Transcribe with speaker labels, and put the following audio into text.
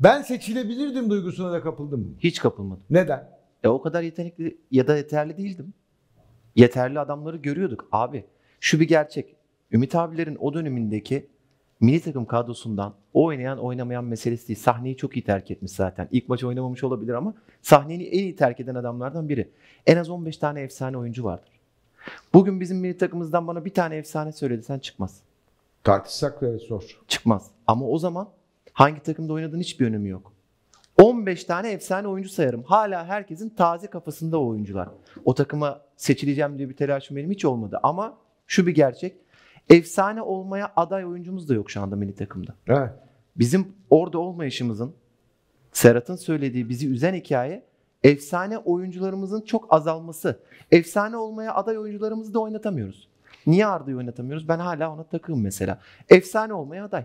Speaker 1: Ben seçilebilirdim duygusuna da kapıldım mı? Hiç kapılmadım. Neden? E o kadar yetenekli ya da yeterli değildim. Yeterli adamları görüyorduk. Abi şu bir gerçek. Ümit abilerin o dönemindeki milli takım kadrosundan o oynayan oynamayan meselesi değil. Sahneyi çok iyi terk etmiş zaten. İlk maç oynamamış olabilir ama sahneyi en iyi terk eden adamlardan biri. En az 15 tane efsane oyuncu vardır. Bugün bizim milli takımımızdan bana bir tane efsane söyledi sen çıkmaz. Tartışsak ve sor. Çıkmaz. Ama o zaman Hangi takımda oynadığın hiçbir önemi yok. 15 tane efsane oyuncu sayarım. Hala herkesin taze kafasında o oyuncular. O takıma seçileceğim diye bir telaşım benim hiç olmadı. Ama şu bir gerçek. Efsane olmaya aday oyuncumuz da yok şu anda milli takımda. Evet. Bizim orada olmayışımızın, Serhat'ın söylediği bizi üzen hikaye efsane oyuncularımızın çok azalması. Efsane olmaya aday oyuncularımızı da oynatamıyoruz. Niye Arda'yı oynatamıyoruz? Ben hala ona takığım mesela. Efsane olmaya aday.